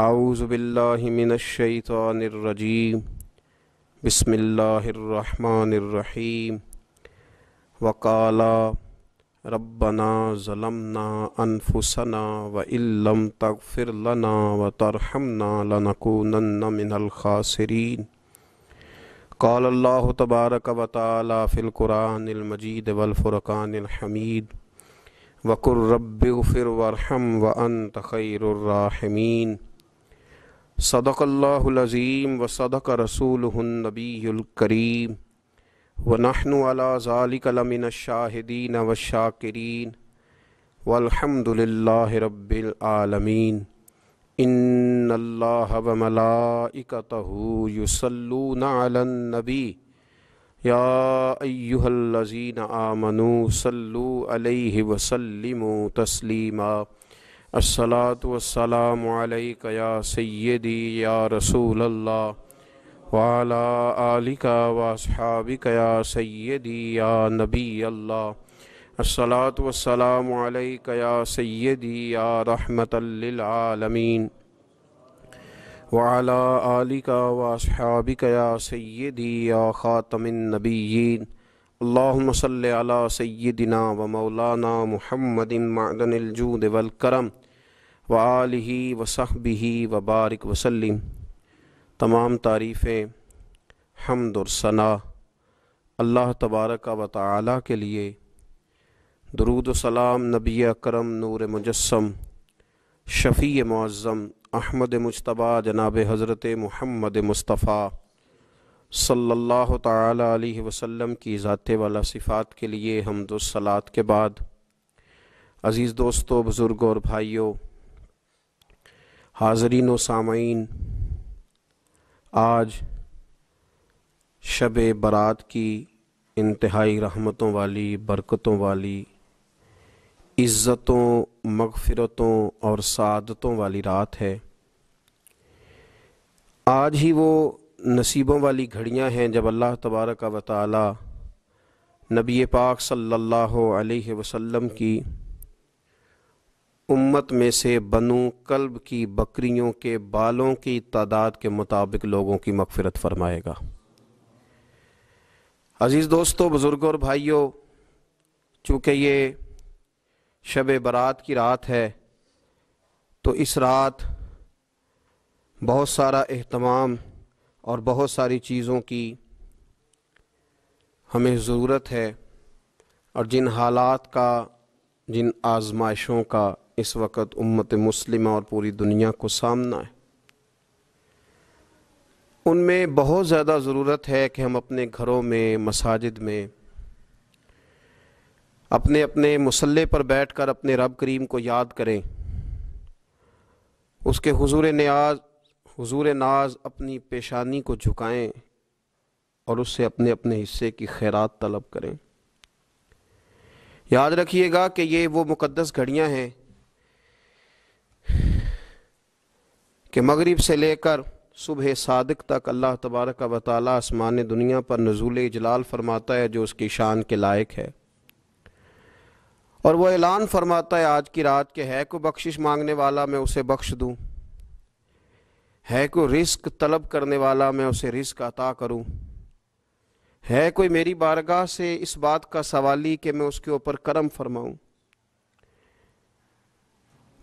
आउज़ बिल्लाशैतरजीम बसमीम वकाला रबना ज़लमना अनफुसना व इल्लम तगफिर लना व तरहमना लनकूनन मिनल खासरीन قال الله تبارك وتعالى في القرآن المجيد والفرقان الحميد وقل رب اغفر وارحم وأنت خير الراحمين सदक़ल्लाज़ीम व सदक रसूलनबीकरीम व नहनवालामिन शाहिदीन व शाकिरीन वलहमदिल्ला रबालमीन इन्लाबमलाकतूसलनबी या अयुहल्लजीन आमनु सल्लु अलैहि वसल्लिमु तस्लीमा असलात वसलाम या सैदी या रसूल अल्लाह वाला आलिका वासहाबिक या सैदी या नबी अल्लाह असलात वसलाम या सैदी या रहमतलमीन वाला आलिका वासहाबिक या सैदी या ख़ातमिन नबीन अल्लाहुम्म सल्लि अला सय्यिदिना व मौलाना मुहम्मदिन मदन अलजूद वलकरम व आलिही व सहबिही व बारिक वसल्लिम तमाम तारीफ़ें हमद और सना अल्लाह तबारक व ताली के लिए दरूद सलाम नबी अकरम नूर मुजस्म शफ़ी मुज़म अहमद मुशतबा जनाब हज़रत महमद मुस्तफ़ा सल्लल्लाहु ताला अलैहि वसल्लम की ज़ाते वाला सिफ़ात के लिए सलात के बाद अज़ीज़ दोस्तों बुज़ुर्गों और भाइयों हाजरीन व सामीन आज शब बारात की इंतहाई रहमतों वाली बरकतों वाली इज़्ज़तों मगफ़रतों और सादतों वाली रात है आज ही वो नसीबों वाली घड़ियां हैं जब अल्लाह तबारक व ताली नबी पाक सल्लल्लाहु अलैहि वसल्लम की उम्मत में से बनु कल्ब की बकरियों के बालों की तादाद के मुताबिक लोगों की मगफरत फरमाएगा अज़ीज़ दोस्तों बुज़ुर्गों और भाइयों चूँकि ये शब बारात की रात है तो इस रात बहुत सारा अहतमाम और बहुत सारी चीज़ों की हमें ज़रूरत है और जिन हालात का जिन आजमाइशों का इस वक्त उम्मत मुस्लिम और पूरी दुनिया को सामना है उनमें बहुत ज़्यादा ज़रूरत है कि हम अपने घरों में मसाजिद में अपने अपने मसल्ले पर बैठ कर अपने रब करीम को याद करें उसके हजूर न्याज हुजूर नाज अपनी पेशानी को झुकाएं और उससे अपने अपने हिस्से की खैरात तलब करें याद रखिएगा कि ये वो मुकद्दस घड़ियाँ हैं कि मगरिब से लेकर सुबह सादक तक अल्लाह तबारक व ताली आसमान दुनिया पर नजूल इजलाल फरमाता है जो उसकी शान के लायक है और वह ऐलान फरमाता है आज की रात के है को बख्शिश मांगने वाला मैं उसे बख्श दूँ है कोई रिस्क तलब करने वाला मैं उसे रिस्क अता करूं है कोई मेरी बारगाह से इस बात का सवाली कि मैं उसके ऊपर करम फरमाऊं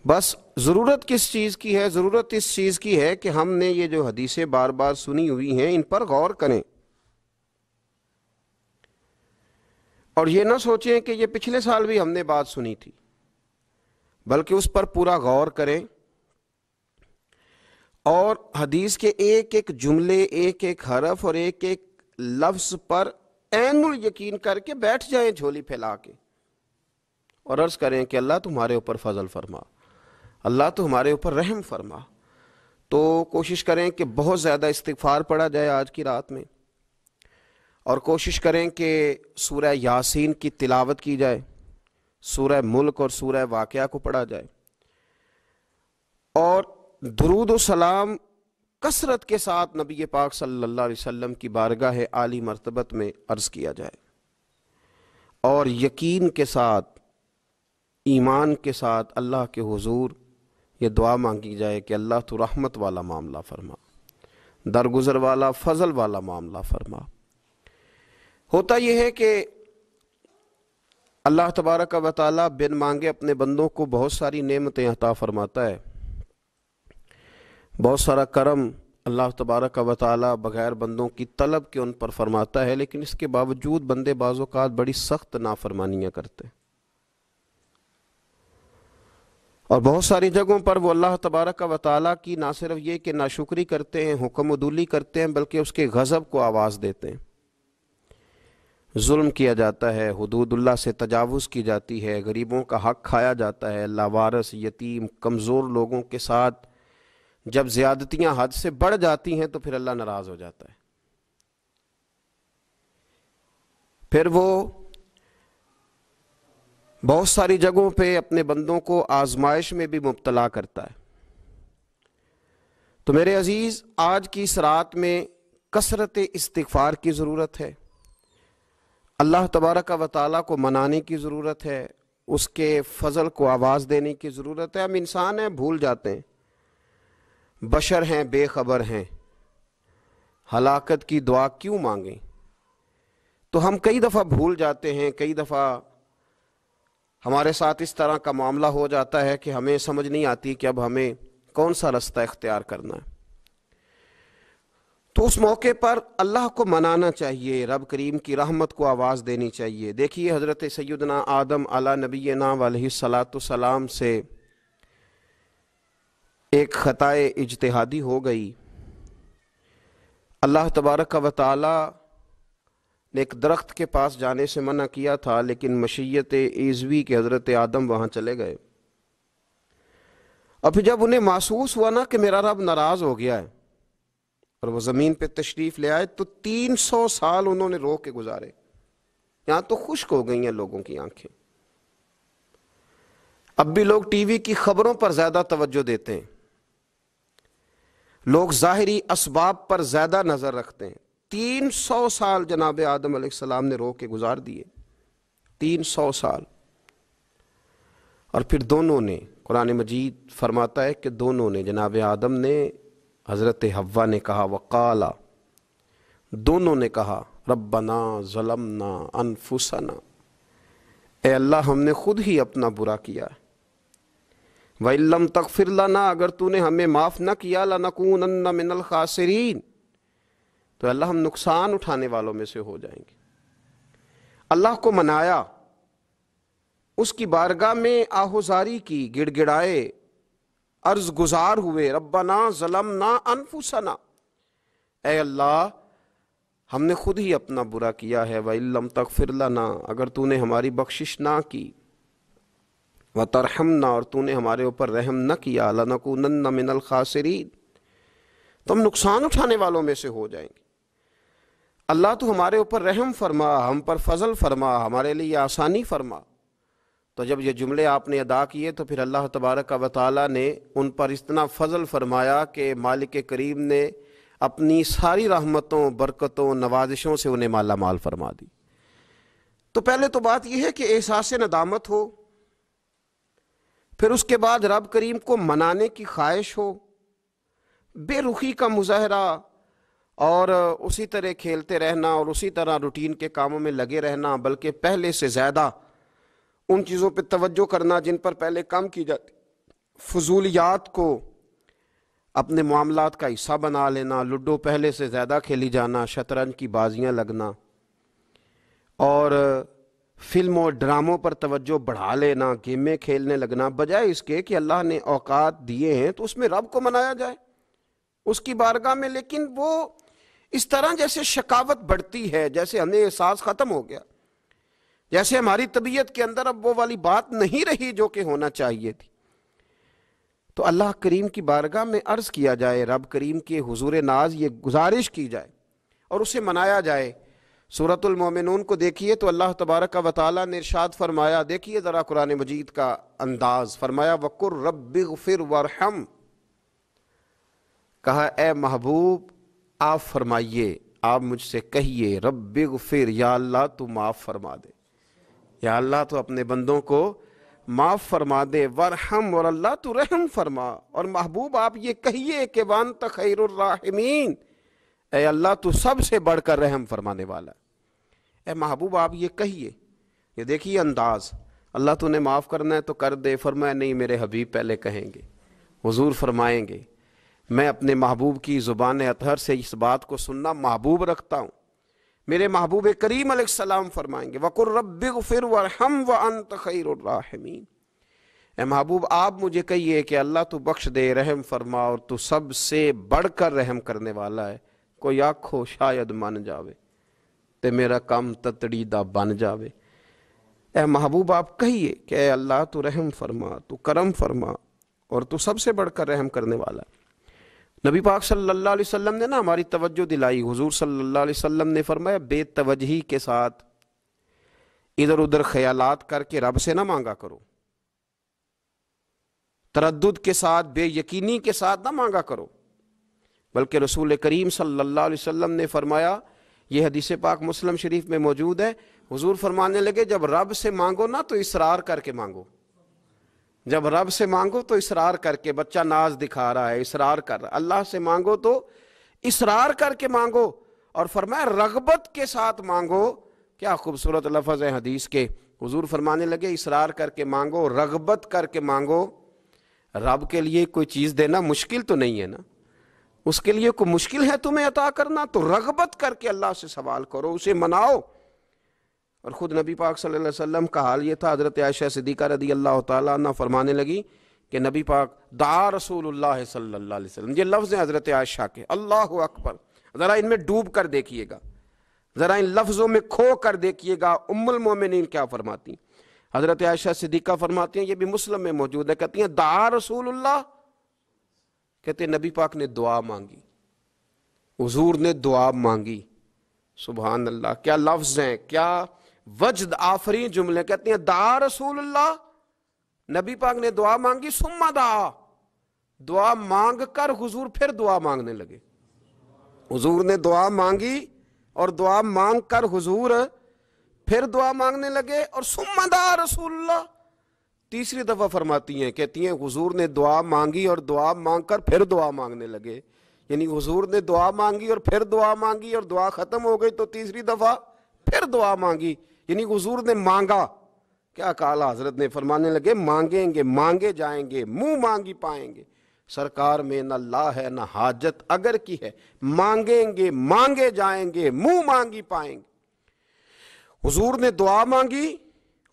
बस ज़रूरत किस चीज़ की है ज़रूरत इस चीज़ की है कि हमने ये जो हदीसें बार बार सुनी हुई हैं इन पर गौर करें और ये ना सोचें कि ये पिछले साल भी हमने बात सुनी थी बल्कि उस पर पूरा गौर करें और हदीस के एक एक जुमले एक एक हरफ और एक एक लफ्ज पर एनुल यकीन करके बैठ जाएं झोली फैला के और अर्ज करें कि अल्लाह तुम्हारे ऊपर फजल फरमा अल्लाह तो हमारे ऊपर रहम फरमा तो कोशिश करें कि बहुत ज़्यादा इस्तफार पढ़ा जाए आज की रात में और कोशिश करें कि सूर्य यासीन की तिलावत की जाए सूर्य मुल्क और सूर्य वाक़ को पढ़ा जाए और सलाम कसरत के साथ नबी पाक सल्लल्लाहु अलैहि वसल्लम की बारगाह आली मरतबत में अर्ज़ किया जाए और यकीन के साथ ईमान के साथ अल्लाह के हुजूर ये दुआ मांगी जाए कि अल्लाह तो रहमत वाला मामला फरमा दरगुजर वाला फजल वाला मामला फरमा होता यह है कि अल्लाह तबारक व ताली बिन मांगे अपने बंदों को बहुत सारी नेमतें अता फरमाता है बहुत सारा करम अल्लाह तबारक व ताली बग़ैर बंदों की तलब के उन पर फरमाता है लेकिन इसके बावजूद बंदे बाज़ात बड़ी सख्त नाफरमानियाँ करते हैं और बहुत सारी जगहों पर वो अल्लाह तबारक व ताली की ना सिर्फ ये कि नाशुक्री करते हैं हुक्म उदूली करते हैं बल्कि उसके गज़ब को आवाज़ देते हैं जुल्म किया जाता है हदूदुल्ला से तजावज़ की जाती है गरीबों का हक खाया जाता है लावारस यतीम कमज़ोर लोगों के साथ जब ज्यादतियां हद से बढ़ जाती हैं तो फिर अल्लाह नाराज हो जाता है फिर वो बहुत सारी जगहों पे अपने बंदों को आजमाइश में भी मुबतला करता है तो मेरे अजीज़ आज की इस रात में कसरत इस्तफ़ार की ज़रूरत है अल्लाह तबारक का ताली को मनाने की ज़रूरत है उसके फजल को आवाज़ देने की ज़रूरत है हम इंसान हैं भूल जाते हैं बशर हैं बेखबर हैं हलाकत की दुआ क्यों मांगें तो हम कई दफ़ा भूल जाते हैं कई दफ़ा हमारे साथ इस तरह का मामला हो जाता है कि हमें समझ नहीं आती कि अब हमें कौन सा रास्ता इख्तियार करना है तो उस मौके पर अल्लाह को मनाना चाहिए रब करीम की रहमत को आवाज़ देनी चाहिए देखिए हज़रत सैदना आदम अला नबी नाम सलात सलाम से एक ख़ताए इजतहादी हो गई अल्लाह तबारक का वाली ने एक दरख्त के पास जाने से मना किया था लेकिन मशीयत ईजवी के हज़रत आदम वहाँ चले गए और फिर जब उन्हें महसूस हुआ ना कि मेरा रब नाराज़ हो गया है और वह ज़मीन पर तशरीफ़ ले आए तो तीन सौ साल उन्होंने रो के गुजारे यहाँ तो खुश्क हो गई हैं लोगों की आंखें अब भी लोग टीवी की खबरों पर ज़्यादा तवज्जो देते हैं लोग ज़ाहरी इसबाब पर ज़्यादा नज़र रखते हैं तीन सौ साल जनाब आदम सलाम ने रो के गुजार दिए तीन सौ साल और फिर दोनों ने कुरान मजीद फरमाता है कि दोनों ने जनाब आदम ने हज़रत हवा ने कहा वकाला दोनों ने कहा रब्बना ज़लमना अनफुसना ए अल्लाह हमने खुद ही अपना बुरा किया है वम तक फिर लाना अगर तूने हमें माफ़ न किया लानकून मिनल खासरीन तो अल्लाह हम नुकसान उठाने वालों में से हो जाएंगे अल्लाह को मनाया उसकी बारगाह में आहोजारी की गिड़गिड़ाए अर्ज गुजार हुए ना जलम ना अनफुसना ए अल्लाह हमने खुद ही अपना बुरा किया है वम तक फिर लाना अगर तूने हमारी बख्शिश ना की व तरहम ना और तूने हमारे ऊपर रहम न किया न मिनल खासरीन तुम नुकसान उठाने वालों में से हो जाएंगे अल्लाह तो हमारे ऊपर रहम फरमा हम पर फजल फरमा हमारे लिए आसानी फरमा तो जब ये जुमले आपने अदा किए तो फिर अल्लाह तबारक व ताली ने उन पर इतना फजल फरमाया कि मालिक करीम ने अपनी सारी रहमतों बरकतों नवाजिशों से उन्हें माला माल फरमा दी तो पहले तो बात यह है कि एहसास नदामत हो फिर उसके बाद रब करीम को मनाने की ख्वाहिश हो बेरुखी का मुजाहरा और उसी तरह खेलते रहना और उसी तरह रूटीन के कामों में लगे रहना बल्कि पहले से ज़्यादा उन चीज़ों पर तवज्जो करना जिन पर पहले कम की जाती फजूलियात को अपने मामला का हिस्सा बना लेना लूडो पहले से ज़्यादा खेली जाना शतरंज की बाजियाँ लगना और फिल्मों और ड्रामों पर तवज्जो बढ़ा लेना गेमें खेलने लगना बजाय इसके कि अल्लाह ने औकात दिए हैं तो उसमें रब को मनाया जाए उसकी बारगाह में लेकिन वो इस तरह जैसे शकावत बढ़ती है जैसे हमें एहसास ख़त्म हो गया जैसे हमारी तबीयत के अंदर अब वो वाली बात नहीं रही जो कि होना चाहिए थी तो अल्लाह करीम की बारगाह में अर्ज़ किया जाए रब करीम के हुजूर नाज ये गुजारिश की जाए और उसे मनाया जाए सूरतमिन को देखिए तो अल्लाह तबारक का वताल ने फरमाया देखिए ज़रा कुरान मजीद का अंदाज़ फरमाया वक़ुर रब फिर वरहम कहा ए महबूब आप फरमाइए आप मुझसे कहिए रब फिर या अल्लाह तो माफ़ फरमा दे या अल्लाह तो अपने बंदों को माफ़ फरमा दे वरहम और अल्लाह तो रहम फरमा और महबूब आप ये कहिए कि वान तखैरमीन ए अल्लाह तो सबसे बढ़कर रहम फरमाने वाला ए महबूब आप ये कहिए ये देखिए अंदाज अल्लाह तूने माफ़ करना है तो कर दे फरमाए नहीं मेरे हबीब पहले कहेंगे हुजूर फरमाएंगे मैं अपने महबूब की ज़ुबान अतहर से इस बात को सुनना महबूब रखता हूँ मेरे महबूब करीम सलाम फरमाएंगे वक़ुर रब फिर हम व अनत खैरमीन ए महबूब आप मुझे कहिए कि अल्लाह तू बख्श दे रहम फरमा और तू सबसे बढ़कर रहम करने वाला है कोई आखो शायद मन जावे ਤੇ ਮੇਰਾ ਕੰਮ ਤਤੜੀ ਦਾ ਬਣ ਜਾਵੇ ए महबूब आप कहिए कि ए अल्लाह तू रहम फरमा तू करम फरमा और तू सबसे बढ़कर रहम करने वाला नबी पाक सल्लल्लाहु अलैहि वसल्लम ने ना हमारी तवज्जो दिलाई हुजूर सल्लल्लाहु अलैहि वसल्लम ने फरमाया बेतवजही के साथ इधर उधर ख्यालात करके रब से ना मांगा करो तरद के साथ बे यकीनी के साथ ना मांगा करो बल्कि रसूल करीम सल्लल्लाहु अलैहि वसल्लम ने फरमाया ये हदीस पाक मुस्लिम शरीफ में मौजूद है हुजूर फरमाने लगे जब रब से मांगो ना तो इसरार करके मांगो जब रब से मांगो तो इसरार करके बच्चा नाज दिखा रहा है इसरार कर रहा अल्लाह से मांगो तो इसरार करके मांगो और फरमाए रगबत के साथ मांगो क्या खूबसूरत लफज है हदीस के हुजूर फरमाने लगे इसरार करके मांगो रगबत करके मांगो रब के लिए कोई चीज़ देना मुश्किल तो नहीं है ना उसके लिए कोई मुश्किल है तुम्हें अता करना तो रगबत करके अल्लाह से सवाल करो उसे मनाओ और ख़ुद नबी पाक सल्लल्लाहु अलैहि वसल्लम का हाल ये था हज़रत आयशा सिद्दीक़ा रदी अल्लाह ताली फरमाने लगी कि नबी पाक दा रसूल सल्ला ये लफ्ज़ हैं हज़रत आयशा के अल्लाह अकबर ज़रा इनमें डूब कर देखिएगा ज़रा इन लफ्ज़ों में खो कर देखिएगा उम्मोमिन क्या फरमाती हज़रत आयशा सिद्दीक़ा फरमाती हैं ये भी मुस्लिम में मौजूद है कहती हैं दा रसूल कहते नबी पाक ने दुआ मांगी हजूर ने दुआ मांगी सुबहान अल्लाह क्या लफ्ज हैं क्या वजद आफरी जुमले कहते हैं दा रसूल नबी पाक ने दुआ मांगी सुम्मा दा दुआ मांग कर हजूर फिर दुआ मांगने लगे हजूर ने दुआ मांगी और दुआ मांग कर हजूर फिर दुआ मांगने लगे और सुम्मा दा रसूल्ला तीसरी दफ़ा फरमाती हैं कहती हैं हुजूर ने दुआ मांगी और दुआ मांग कर फिर दुआ मांगने लगे यानी हुजूर ने दुआ मांगी और फिर दुआ मांगी और दुआ ख़त्म हो गई तो तीसरी दफ़ा फिर दुआ मांगी यानी हुजूर ने मांगा क्या काला हजरत ने फरमाने लगे मांगेंगे मांगे जाएंगे मुंह मांगी पाएंगे सरकार में ना ला है ना हाजत अगर की है मांगेंगे मांगे जाएंगे मुंह मांगी पाएंगे हुजूर ने दुआ मांगी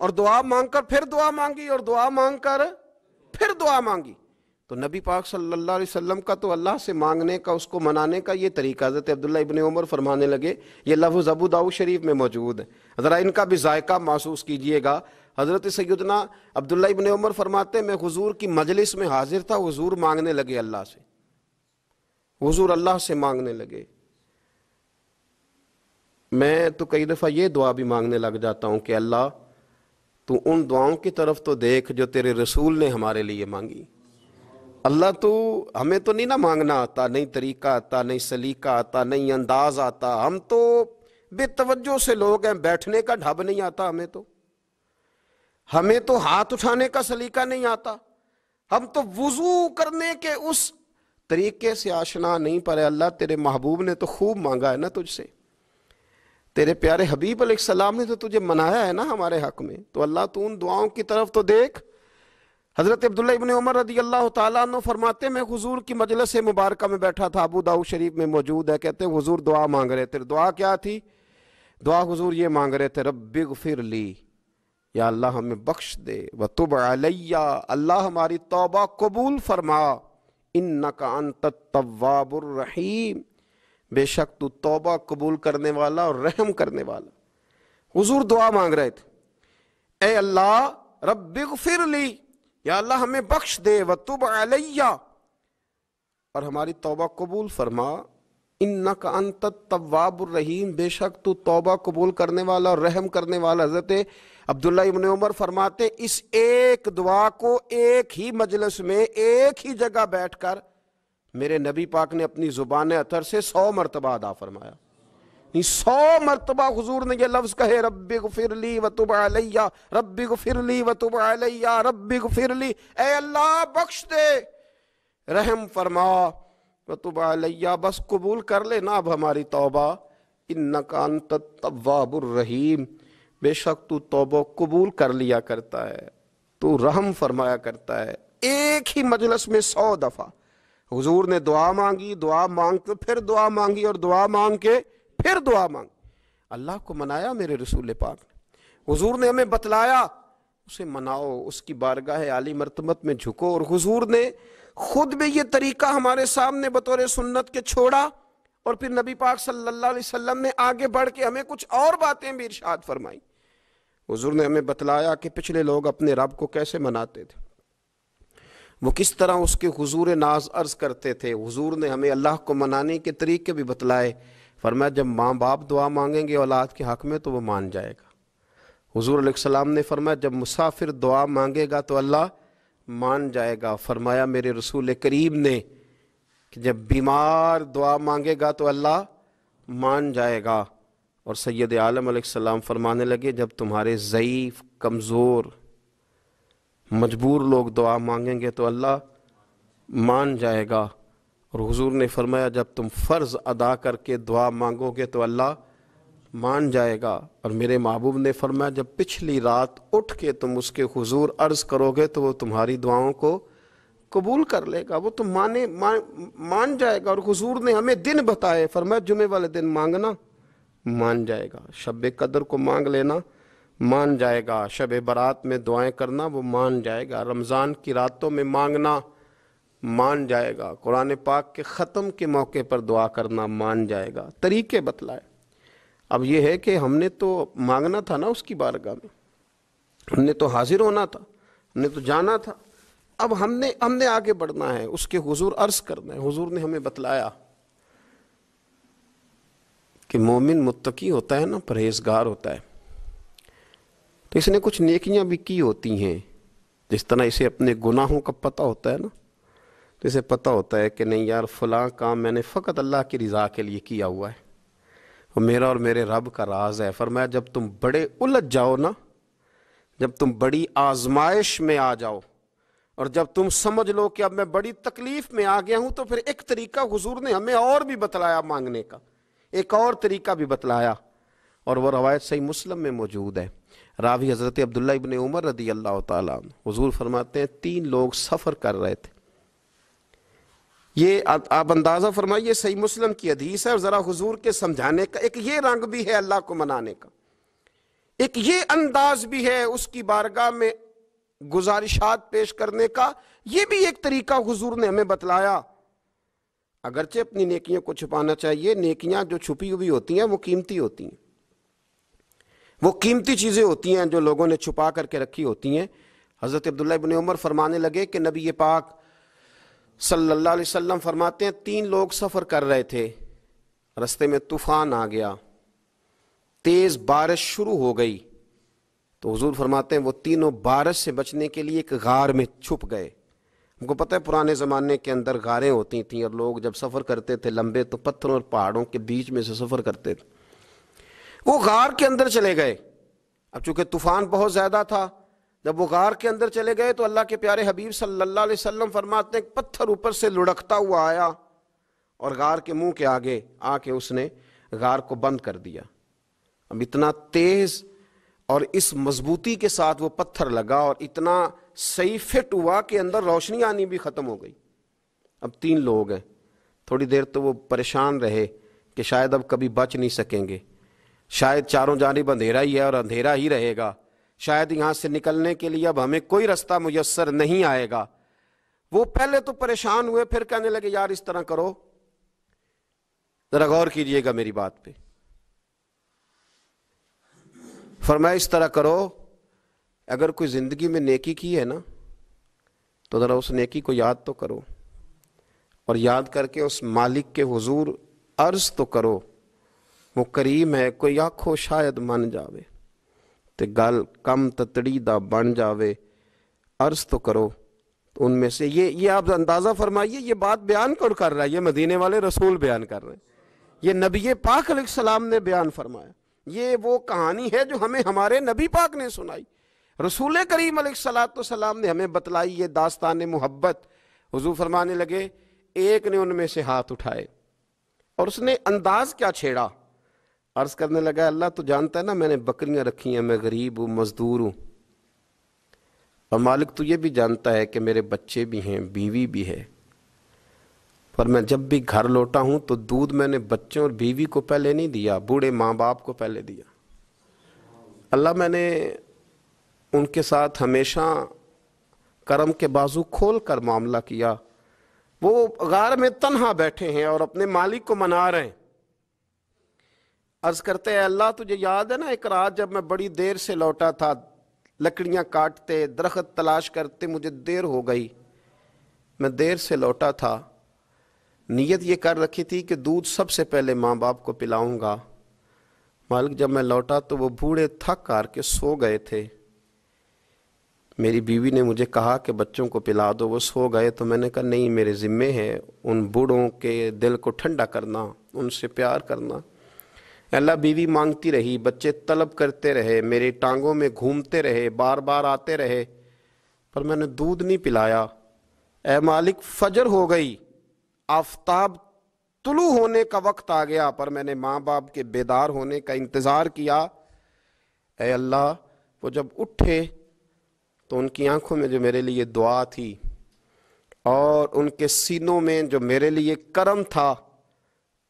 और दुआ मांगकर फिर दुआ मांगी और दुआ मांगकर फिर दुआ मांगी तो नबी पाक सल्लल्लाहु अलैहि वसल्लम का तो अल्लाह से मांगने का उसको मनाने का ये तरीका हज़रत अब्दुल्ला इबन उमर फरमाने लगे ये लफ्ज़ अबू दाऊ शरीफ में मौजूद है ज़रा इनका भी जायका महसूस कीजिएगा हज़रत सैदना अब्दुल्ला इबन उमर फरमाते मैं हजूर की मजलिस में हाजिर था हजूर मांगने लगे अल्लाह से हजूर अल्लाह से मांगने लगे मैं तो कई दफ़ा ये दुआ भी मांगने लग जाता हूँ कि अल्लाह तू उन दुआओं की तरफ तो देख जो तेरे रसूल ने हमारे लिए मांगी अल्लाह तो हमें तो नहीं ना मांगना आता नहीं तरीका आता नहीं सलीका आता नहीं अंदाज आता हम तो बेतवजो से लोग हैं बैठने का ढब नहीं आता हमें तो हमें तो हाथ उठाने का सलीका नहीं आता हम तो वजू करने के उस तरीके से आशना नहीं पर अल्लाह तेरे महबूब ने तो खूब मांगा है ना तुझसे तेरे प्यारे हबीब सलाम ने तो तुझे मनाया है ना हमारे हक में तो अल्लाह तू उन दुआओं की तरफ तो देख हज़रत अब्दुल्ला इबन उमर रदी अल्लाह तु फरमाते मैं हजूर की मजलस से मुबारक में बैठा था अबू दाऊ शरीफ में मौजूद है कहते हजूर दुआ मांग रहे थे दुआ क्या थी दुआ हुजूर ये मांग रहे थे रब फिर ली या अल्लाह हमें बख्श दे व तुब अलैया अल्लाह हमारी तोबा कबूल फरमा इन नकान तवाबुररहीम बेशक तू तोबा कबूल करने वाला और रहम करने वाला हुजूर दुआ मांग रहे थे ए अल्लाह रब फिर ली या अल्लाह हमें बख्श दे व तुब अलैया और हमारी तोबा कबूल फरमा इन्ना का अंत तवाबुररहीम बेशक तू तोबा कबूल करने वाला और रहम करने वाला हजरत अब्दुल्ला इबन उमर फरमाते इस एक दुआ को एक ही मजलिस में एक ही जगह बैठकर मेरे नबी पाक ने अपनी ज़ुबान अतर से सौ मरतबा अदा फरमाया सौ मरतबा हजूर ने यह लफ्ज़ कहे को फिर ली वतुब अलैया को फिर ली वतुब अलैया को फिर ली ए अल्लाह बख्श दे रहम फरमा व तुब अलैया बस कबूल कर लेना अब हमारी तोबा इन नकान रहीम बेशक तू तोबो कबूल कर लिया करता है तू रहम फरमाया करता है एक ही मजलस में सौ दफ़ा हुजूर ने दुआ मांगी दुआ मांग के तो फिर दुआ मांगी और दुआ मांग के फिर दुआ मांग अल्लाह को मनाया मेरे रसूल पाक ने हुजूर ने हमें बतलाया उसे मनाओ उसकी बारगाह आली मरतमत में झुको और हुजूर ने खुद भी ये तरीका हमारे सामने बतौर सुन्नत के छोड़ा और फिर नबी पाक सल्लल्लाहु अलैहि वसल्लम ने आगे बढ़ के हमें कुछ और बातें भी इरशाद फरमाई हुजूर ने हमें बतलाया कि पिछले लोग अपने रब को कैसे मनाते थे वो किस तरह उसके हुजूर नाज अर्ज करते थे हुजूर ने हमें अल्लाह को मनाने के तरीके भी बतलाए फरमाया जब माँ बाप दुआ मांगेंगे औलाद के हक़ में तो वो मान जाएगा हुजूर सलाम ने फरमाया जब मुसाफिर दुआ मांगेगा तो अल्लाह मान जाएगा फरमाया मेरे रसूल करीब ने कि जब बीमार दुआ मांगेगा तो अल्लाह मान जाएगा और सैद आलम सलाम फरमाने लगे जब तुम्हारे ज़यीफ़ कमज़ोर मजबूर लोग दुआ मांगेंगे तो अल्लाह मान जाएगा और हुजूर ने फरमाया जब तुम फ़र्ज़ अदा करके दुआ मांगोगे तो अल्लाह मान जाएगा और मेरे महबूब ने फरमाया जब पिछली रात उठ के तुम उसके हुजूर अर्ज़ करोगे तो वो तुम्हारी दुआओं को कबूल कर लेगा वो तो माने मान मान जाएगा और हुजूर ने हमें दिन बताए फरमाया जुमे वाले दिन मांगना मान जाएगा शब कदर को मांग लेना मान जाएगा शब बरात में दुआएं करना वो मान जाएगा रमज़ान की रातों में मांगना मान जाएगा कुरान पाक के ख़त्म के मौके पर दुआ करना मान जाएगा तरीके बतलाए अब ये है कि हमने तो मांगना था ना उसकी बारगाह में हमने तो हाजिर होना था हमने तो जाना था अब हमने हमने आगे बढ़ना है उसके हुजूर अर्ज करना है हुजूर ने हमें बतलाया कि मोमिन मुत्तकी होता है ना परहेजगार होता है इसने कुछ नेकियां भी की होती हैं जिस तरह इसे अपने गुनाहों का पता होता है ना तो इसे पता होता है कि नहीं यार फलां काम मैंने फ़कत अल्लाह की रज़ा के लिए किया हुआ है और मेरा और मेरे रब का राज है फरमाया जब तुम बड़े उलझ जाओ ना जब तुम बड़ी आजमाइश में आ जाओ और जब तुम समझ लो कि अब मैं बड़ी तकलीफ में आ गया हूं तो फिर एक तरीका हुजूर ने हमें और भी बतलाया मांगने का एक और तरीका भी बतलाया और वह रवायत सही मुस्लिम में मौजूद है रावी हज़रत अब्दुल्ला इबन उमर रदी अल्लाह तजूर फरमाते हैं तीन लोग सफ़र कर रहे थे ये आप अंदाज़ा फरमाइए सही मुस्लिम की हदीस है और ज़रा हुजूर के समझाने का एक ये रंग भी है अल्लाह को मनाने का एक ये अंदाज भी है उसकी बारगाह में गुजारिशात पेश करने का ये भी एक तरीका हुजूर ने हमें बतलाया अगरचे अपनी नेकियों को छुपाना चाहिए नेकियां जो छुपी हुई होती हैं वो कीमती होती हैं वो कीमती चीज़ें होती हैं जो लोगों ने छुपा करके रखी होती हैं हज़रत अब्दुल्ला इबन उमर फरमाने लगे कि नबी पाक सल्लल्लाहु अलैहि वसल्लम फरमाते हैं तीन लोग सफ़र कर रहे थे रस्ते में तूफ़ान आ गया तेज़ बारिश शुरू हो गई तो हजूर फरमाते हैं वो तीनों बारिश से बचने के लिए एक गार में छुप गए हमको पता है पुराने ज़माने के अंदर गारें होती थी और लोग जब सफ़र करते थे लंबे तो पत्थरों और पहाड़ों के बीच में से सफ़र करते थे वो गार के अंदर चले गए अब चूंकि तूफान बहुत ज्यादा था जब वो गार के अंदर चले गए तो अल्लाह के प्यारे हबीब सल्लल्लाहु अलैहि वसल्लम फरमाते हैं पत्थर ऊपर से लुढ़कता हुआ आया और गार के मुंह के आगे आके उसने गार को बंद कर दिया अब इतना तेज और इस मजबूती के साथ वो पत्थर लगा और इतना सही फिट हुआ कि अंदर रोशनी आनी भी ख़त्म हो गई अब तीन लोग हैं थोड़ी देर तो वो परेशान रहे कि शायद अब कभी बच नहीं सकेंगे शायद चारों जानब अंधेरा ही है और अंधेरा ही रहेगा शायद यहाँ से निकलने के लिए अब हमें कोई रास्ता मुयसर नहीं आएगा वो पहले तो परेशान हुए फिर कहने लगे यार इस तरह करो जरा गौर कीजिएगा मेरी बात पे फरमाया इस तरह करो अगर कोई ज़िंदगी में नेकी की है ना तो ज़रा उस नेकी को याद तो करो और याद करके उस मालिक के हुजूर अर्ज़ तो करो वो करीम है कोई आखो शायद मन जावे ते गल कम ततड़ी दा बन जावे अर्ज तो करो तो उनमें से ये ये आप अंदाज़ा फरमाइए ये बात बयान कौन कर रहा है ये मदीने वाले रसूल बयान कर रहे हैं ये नबी पाक सलाम ने बयान फरमाया ये वो कहानी है जो हमें हमारे नबी पाक ने सुनाई रसूल करीम सलाम ने हमें बतलाई ये दास्तान मोहब्बत हजू फरमाने लगे एक ने उनमें से हाथ उठाए और उसने अंदाज क्या छेड़ा अर्ज करने लगा अल्लाह तो जानता है ना मैंने बकरियां रखी हैं मैं गरीब हूँ मज़दूर हूँ और मालिक तो ये भी जानता है कि मेरे बच्चे भी हैं बीवी भी है पर मैं जब भी घर लौटा हूँ तो दूध मैंने बच्चों और बीवी को पहले नहीं दिया बूढ़े माँ बाप को पहले दिया अल्लाह मैंने उनके साथ हमेशा करम के बाजू खोल कर मामला किया वो गार में तनहा बैठे हैं और अपने मालिक को मना रहे हैं अर्ज करते हैं अल्लाह तुझे याद है ना एक रात जब मैं बड़ी देर से लौटा था लकड़ियाँ काटते दरख्त तलाश करते मुझे देर हो गई मैं देर से लौटा था नीयत ये कर रखी थी कि दूध सबसे पहले माँ बाप को पिलाऊंगा मालिक जब मैं लौटा तो वो बूढ़े थक कार के सो गए थे मेरी बीवी ने मुझे कहा कि बच्चों को पिला दो वो सो गए तो मैंने कहा नहीं मेरे ज़िम्मे है उन बूढ़ों के दिल को ठंडा करना उनसे प्यार करना अल्लाह बीवी मांगती रही बच्चे तलब करते रहे मेरे टांगों में घूमते रहे बार बार आते रहे पर मैंने दूध नहीं पिलाया ए मालिक फजर हो गई आफताब तुलू होने का वक्त आ गया पर मैंने माँ बाप के बेदार होने का इंतज़ार किया ए अल्लाह वो जब उठे तो उनकी आंखों में जो मेरे लिए दुआ थी और उनके सीनों में जो मेरे लिए करम था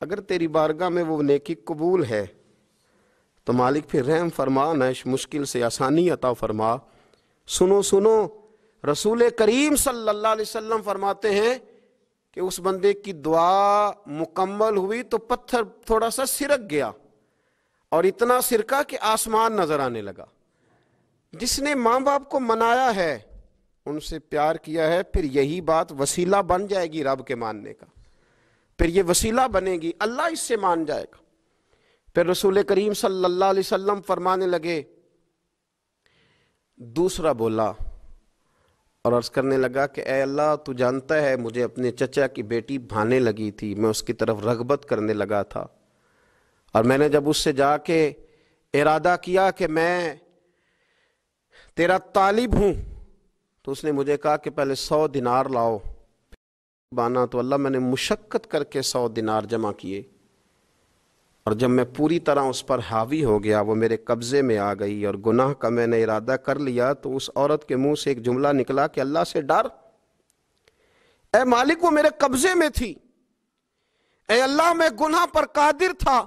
अगर तेरी बारगाह में वो नेकी कबूल है तो मालिक फिर रहम फरमा नश मुश्किल से आसानी अता फरमा सुनो सुनो रसूल करीम सल्लल्लाहु अलैहि वसल्लम फरमाते हैं कि उस बंदे की दुआ मुकम्मल हुई तो पत्थर थोड़ा सा सिरक गया और इतना सिरका कि आसमान नजर आने लगा जिसने माँ बाप को मनाया है उनसे प्यार किया है फिर यही बात वसीला बन जाएगी रब के मानने का फिर ये वसीला बनेगी अल्लाह इससे मान जाएगा फिर रसूल करीम सल्लल्लाहु अलैहि वसल्लम फरमाने लगे दूसरा बोला और अर्ज़ करने लगा कि ए अल्लाह तू जानता है मुझे अपने चचा की बेटी भाने लगी थी मैं उसकी तरफ रगबत करने लगा था और मैंने जब उससे जाके इरादा किया कि मैं तेरा तालिब हूं तो उसने मुझे कहा कि पहले सौ दिनार लाओ बाना तो अल्लाह मैंने मुशक्क़त करके सौ दिनार जमा किए और जब मैं पूरी तरह उस पर हावी हो गया वो मेरे कब्ज़े में आ गई और गुनाह का मैंने इरादा कर लिया तो उस औरत के मुंह से एक जुमला निकला कि अल्लाह से डर ए मालिक वो मेरे कब्ज़े में थी ए अल्लाह मैं गुनाह पर कादिर था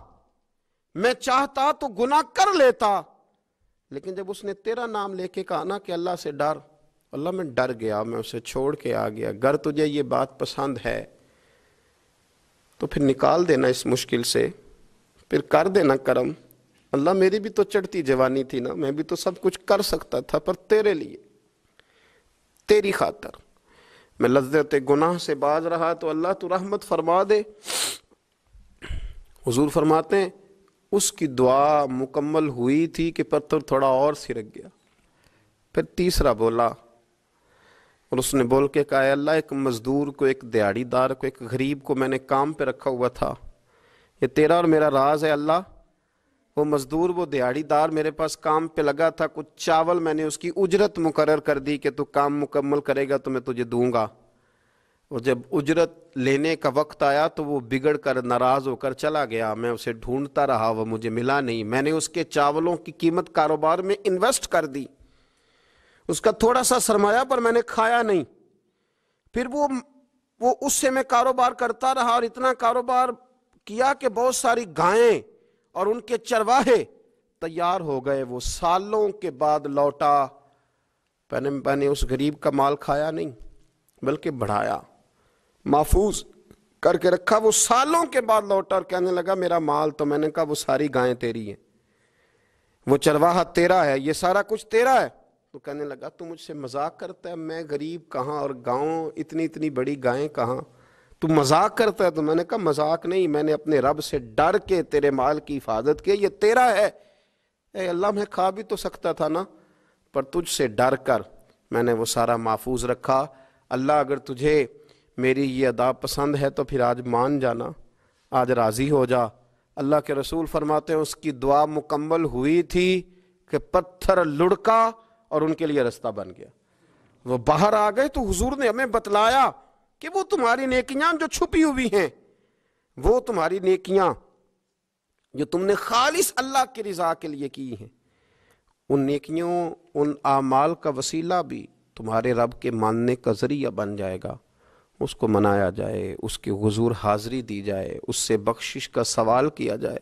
मैं चाहता तो गुनाह कर लेता लेकिन जब उसने तेरा नाम लेके कहा ना कि अल्लाह से डर अल्लाह मैं डर गया मैं उसे छोड़ के आ गया गर तुझे ये बात पसंद है तो फिर निकाल देना इस मुश्किल से फिर कर देना करम अल्लाह मेरी भी तो चढ़ती जवानी थी ना मैं भी तो सब कुछ कर सकता था पर तेरे लिए तेरी खातर मैं लज्जत गुनाह से बाज रहा तो अल्लाह तो रहमत फरमा दे हुजूर फरमाते हैं उसकी दुआ मुकम्मल हुई थी कि पत्थर थोड़ा और सिरक गया फिर तीसरा बोला और उसने बोल के कहा अल्लाह एक मज़दूर को एक दिहाड़ीदार को एक गरीब को मैंने काम पे रखा हुआ था ये तेरा और मेरा राज है अल्लाह वो मज़दूर वो दिहाड़ीदार मेरे पास काम पे लगा था कुछ चावल मैंने उसकी उजरत मुकर कर दी कि तू काम मुकम्मल करेगा तो मैं तुझे दूंगा और जब उजरत लेने का वक्त आया तो वो बिगड़ कर नाराज़ होकर चला गया मैं उसे ढूंढता रहा वह मुझे मिला नहीं मैंने उसके चावलों की कीमत कारोबार में इन्वेस्ट कर दी उसका थोड़ा सा सरमाया पर मैंने खाया नहीं फिर वो वो उससे मैं कारोबार करता रहा और इतना कारोबार किया कि बहुत सारी गायें और उनके चरवाहे तैयार हो गए वो सालों के बाद लौटा पहने मैंने उस गरीब का माल खाया नहीं बल्कि बढ़ाया महफूज करके रखा वो सालों के बाद लौटा और कहने लगा मेरा माल तो मैंने कहा वो सारी गायें तेरी हैं वो चरवाहा तेरा है ये सारा कुछ तेरा है तो कहने लगा तू मुझसे मजाक करता है मैं गरीब कहाँ और गाँव इतनी इतनी बड़ी गायें कहाँ तू मजाक करता है तो मैंने कहा मजाक नहीं मैंने अपने रब से डर के तेरे माल की हिफाजत की ये तेरा है ए अल्लाह मैं खा भी तो सकता था ना पर तुझसे डर कर मैंने वो सारा महफूज रखा अल्लाह अगर तुझे मेरी ये अदा पसंद है तो फिर आज मान जाना आज राज़ी हो जा अल्लाह के रसूल फरमाते हैं उसकी दुआ मुकम्मल हुई थी कि पत्थर लुढ़का और उनके लिए रास्ता बन गया वो बाहर आ गए तो हुजूर ने हमें बतलाया कि वो तुम्हारी नेकियां जो छुपी हुई हैं वो तुम्हारी नेकियां जो तुमने खालिश अल्लाह की रजा के लिए की हैं उन नेकियों उन आमाल का वसीला भी तुम्हारे रब के मानने का ज़रिया बन जाएगा उसको मनाया जाए उसके हजूर हाजिरी दी जाए उससे बख्शिश का सवाल किया जाए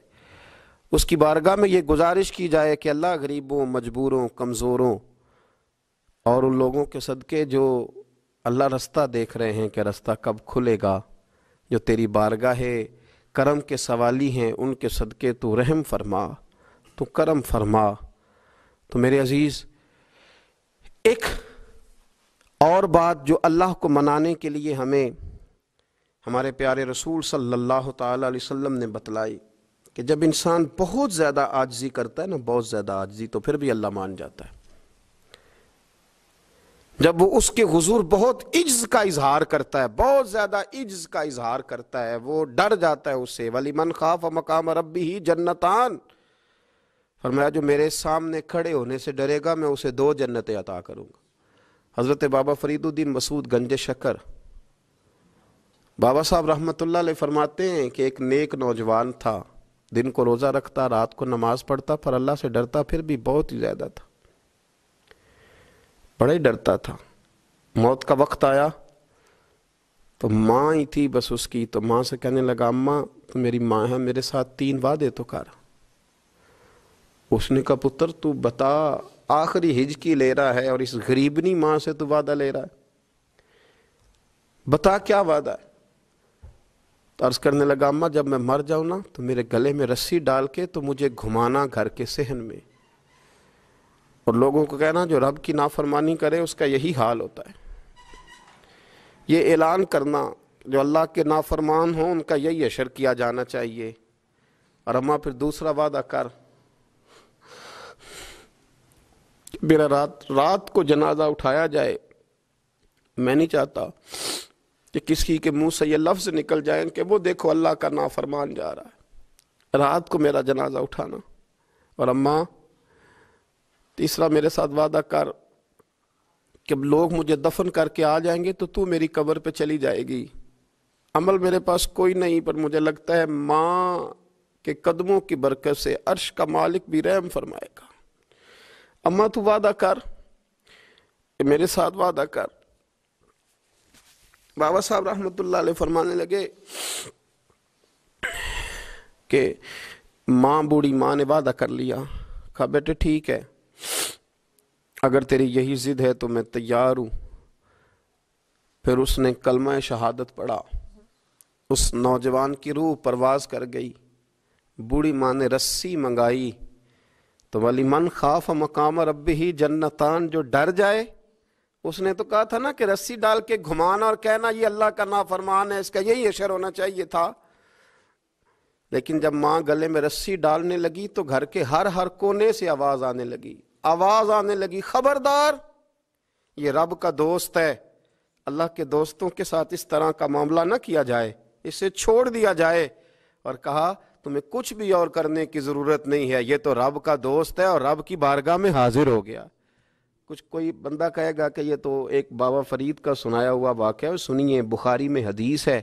उसकी बारगाह में ये गुजारिश की जाए कि अल्लाह गरीबों मजबूरों कमज़ोरों और उन लोगों के सदके जो अल्लाह रास्ता देख रहे हैं कि रास्ता कब खुलेगा जो तेरी बारगाह है करम के सवाली हैं उनके सदक़े तो रहम फरमा तो करम फरमा तो मेरे अज़ीज़ एक और बात जो अल्लाह को मनाने के लिए हमें हमारे प्यारे रसूल सल्लल्लाहु अलैहि वसल्लम ने बतलाई कि जब इंसान बहुत ज़्यादा आजजी करता है ना बहुत ज़्यादा आजजी तो फिर भी अल्लाह मान जाता है जब वो उसके हजूर बहुत इज्ज का इजहार करता है बहुत ज़्यादा इज्ज का इजहार करता है वो डर जाता है उससे वली मन खाफ मकाम रबी ही जन्नतान फरमाया जो मेरे सामने खड़े होने से डरेगा मैं उसे दो जन्नतें अता करूंगा हज़रत बाबा फरीदुद्दीन मसूद गंज शकर बाबा साहब रहमतुल्लाह फरमाते हैं कि एक नेक नौजवान था दिन को रोज़ा रखता रात को नमाज़ पढ़ता पर अल्लाह से डरता फिर भी बहुत ही ज़्यादा था बड़ा ही डरता था मौत का वक्त आया तो माँ ही थी बस उसकी तो माँ से कहने लगा अम्मा तो मेरी माँ है मेरे साथ तीन वादे तो कर उसने कहा पुत्र तू बता आखिरी हिजकी ले रहा है और इस गरीबनी माँ से तू वादा ले रहा है बता क्या वादा है तो अर्ज करने लगा अम्मा जब मैं मर जाऊँ ना तो मेरे गले में रस्सी डाल के तो मुझे घुमाना घर के सहन में और लोगों को कहना जो रब की नाफरमानी करे उसका यही हाल होता है ये ऐलान करना जो अल्लाह के नाफरमान हों उनका यही अशर किया जाना चाहिए और अम्मा फिर दूसरा वादा कर मेरा रात रात को जनाजा उठाया जाए मैं नहीं चाहता कि किसी के मुंह से ये लफ्ज़ निकल जाए कि वो देखो अल्लाह का नाफरमान जा रहा है रात को मेरा जनाजा उठाना और अम्मा तीसरा मेरे साथ वादा कर कि लोग मुझे दफन करके आ जाएंगे तो तू मेरी कब्र पे चली जाएगी अमल मेरे पास कोई नहीं पर मुझे लगता है माँ के कदमों की बरकत से अर्श का मालिक भी रहम फरमाएगा अम्मा तू वादा कर मेरे साथ वादा कर बाबा साहब रहमत फरमाने लगे कि माँ बूढ़ी माँ ने वादा कर लिया कहा बेटे ठीक है अगर तेरी यही ज़िद है तो मैं तैयार हूँ फिर उसने कलमा शहादत पढ़ा उस नौजवान की रूह परवाज कर गई बूढ़ी माँ ने रस्सी मंगाई तो वाली मन खाफ मकाम रब ही जन्नतान जो डर जाए उसने तो कहा था ना कि रस्सी डाल के घुमाना और कहना ये अल्लाह का ना फरमान है इसका यही अशर होना चाहिए था लेकिन जब माँ गले में रस्सी डालने लगी तो घर के हर हर कोने से आवाज़ आने लगी आवाज आने लगी खबरदार ये रब का दोस्त है अल्लाह के दोस्तों के साथ इस तरह का मामला न किया जाए इसे छोड़ दिया जाए और कहा तुम्हें कुछ भी और करने की ज़रूरत नहीं है ये तो रब का दोस्त है और रब की बारगाह में हाजिर हो गया कुछ कोई बंदा कहेगा कि ये तो एक बाबा फरीद का सुनाया हुआ वाक़ है सुनिए बुखारी में हदीस है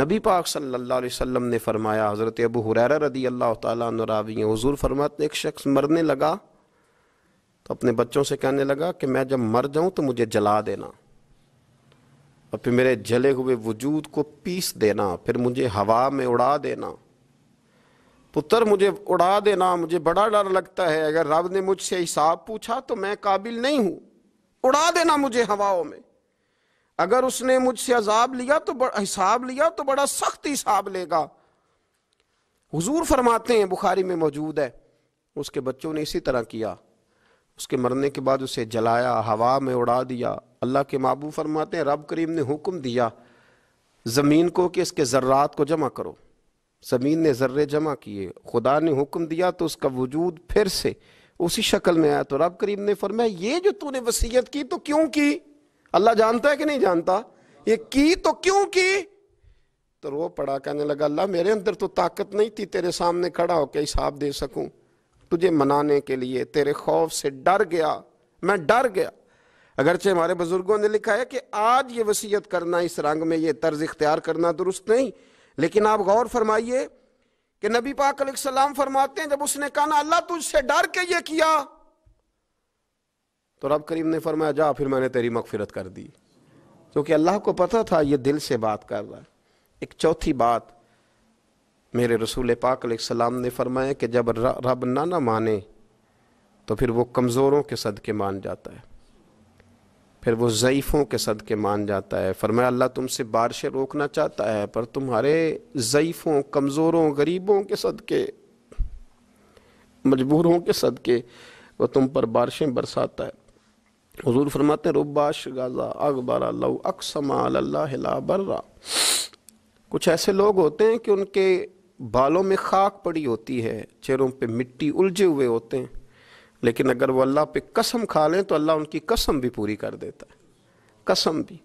नबी पाक सल्लल्लाहु अलैहि वसल्लम ने फरमाया हज़रत अबू हुरैरा रदी अल्लाह ताली हज़ूर फरमाते एक शख्स मरने लगा तो अपने बच्चों से कहने लगा कि मैं जब मर जाऊं तो मुझे जला देना और फिर मेरे जले हुए वजूद को पीस देना फिर मुझे हवा में उड़ा देना पुत्र मुझे उड़ा देना मुझे बड़ा डर लगता है अगर रब ने मुझसे हिसाब पूछा तो मैं काबिल नहीं हूं उड़ा देना मुझे हवाओं में अगर उसने मुझसे अजाब लिया तो हिसाब लिया तो बड़ा सख्त हिसाब लेगा हुजूर फरमाते हैं बुखारी में मौजूद है उसके बच्चों ने इसी तरह किया उसके मरने के बाद उसे जलाया हवा में उड़ा दिया अल्लाह के मबू फरमाते हैं रब करीम ने हुक्म दिया ज़मीन को कि इसके ज़र्रात को जमा करो ज़मीन ने ज़र्रे जमा किए खुदा ने हुक्म दिया तो उसका वजूद फिर से उसी शक्ल में आया तो रब करीम ने फरमाया ये जो तूने वसीयत की तो क्यों की अल्लाह जानता है कि नहीं जानता ये की तो क्यों की तो रो पड़ा कहने लगा अल्लाह मेरे अंदर तो ताकत नहीं थी तेरे सामने खड़ा होकर हिसाब दे सकूं तुझे मनाने के लिए तेरे खौफ से डर गया मैं डर गया अगरचे हमारे बुजुर्गों ने लिखा है कि आज ये वसीयत करना इस रंग में ये तर्ज इख्तियार करना दुरुस्त नहीं लेकिन आप गौर फरमाइए कि नबी पाक सलाम फरमाते हैं जब उसने कहा ना अल्लाह तुझसे डर के ये किया तो रब करीम ने फरमाया जा फिर मैंने तेरी मगफिरत कर दी क्योंकि अल्लाह को पता था ये दिल से बात कर रहा है एक चौथी बात मेरे रसूल पाक सलाम ने फरमाया कि जब रब ना ना माने तो फिर वो कमज़ोरों के सदक़े मान जाता है फिर वो ज़यीफ़ों के सदक़े मान जाता है फरमाया अल्लाह तुमसे बारिश रोकना चाहता है पर तुम्हारे ज़यीफ़ों कमज़ोरों गरीबों के सदक़े मजबूरों के सदक़े वह तुम पर बारिशें बरसाता है हजूर फरमाते हैं रुब्बाश गाजा अकबर अल्लाह अक्समा अल्लाह बर्रा कुछ ऐसे लोग होते हैं कि उनके बालों में खाक पड़ी होती है चेहरों पे मिट्टी उलझे हुए होते हैं लेकिन अगर वो अल्लाह पे कसम खा लें तो अल्लाह उनकी कसम भी पूरी कर देता है कसम भी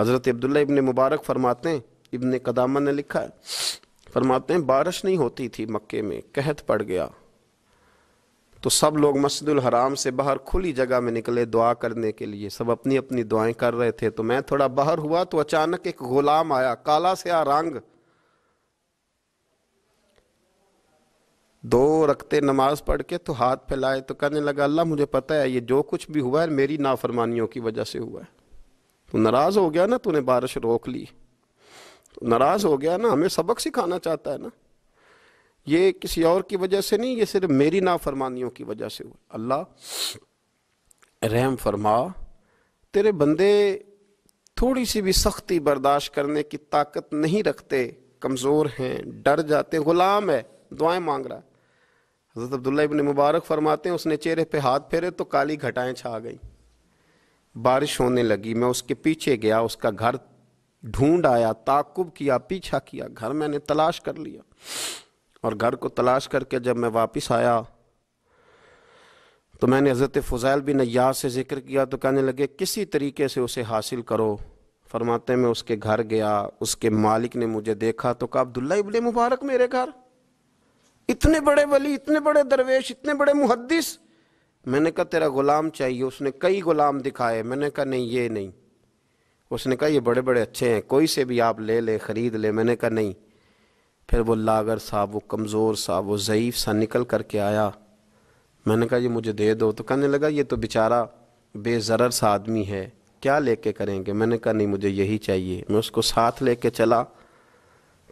हज़रत अब्दुल्ला इब्ने मुबारक फरमाते हैं इबन कदामा ने लिखा है फरमाते हैं बारिश नहीं होती थी मक्के में कहत पड़ गया तो सब लोग मस्जिद हराम से बाहर खुली जगह में निकले दुआ करने के लिए सब अपनी अपनी दुआएं कर रहे थे तो मैं थोड़ा बाहर हुआ तो अचानक एक गुलाम आया काला से आ रंग दो रखते नमाज पढ़ के तो हाथ फैलाए तो कहने लगा अल्लाह मुझे पता है ये जो कुछ भी हुआ है मेरी नाफरमानियों की वजह से हुआ है तो नाराज़ हो गया ना तूने बारिश रोक ली तो नाराज़ हो गया ना हमें सबक सिखाना चाहता है ना ये किसी और की वजह से नहीं ये सिर्फ मेरी नाफरमानियों की वजह से हुआ अल्लाह रहम फरमा तेरे बंदे थोड़ी सी भी सख्ती बर्दाश्त करने की ताकत नहीं रखते कमज़ोर हैं डर जाते ग़ुलाम है दुआएं मांग रहा है हज़रत अब्दुल्ला इबन मुबारक फरमाते हैं उसने चेहरे पे हाथ फेरे तो काली घटाएं छा गई बारिश होने लगी मैं उसके पीछे गया उसका घर ढूंढ आया ताकुब किया पीछा किया घर मैंने तलाश कर लिया और घर को तलाश करके जब मैं वापस आया तो मैंने हज़रत फजैल बिन अयाज से जिक्र किया तो कहने लगे किसी तरीके से उसे हासिल करो फरमाते मैं उसके घर गया उसके मालिक ने मुझे देखा तो कहा अब्दुल्ला इबन मुबारक मेरे घर इतने बड़े वली इतने बड़े दरवेश इतने बड़े मुहदस मैंने कहा तेरा गुलाम चाहिए उसने कई गुलाम दिखाए मैंने कहा नहीं ये नहीं उसने कहा ये बड़े बड़े अच्छे हैं कोई से भी आप ले ले ख़रीद ले मैंने कहा नहीं फिर वो लागर साहब वो कमज़ोर साहब वो ज़यीफ़ सा निकल करके आया मैंने कहा ये मुझे दे दो तो कहने लगा ये तो बेचारा बेज़र सा आदमी है क्या लेके करेंगे मैंने कहा नहीं मुझे यही चाहिए मैं उसको साथ लेके चला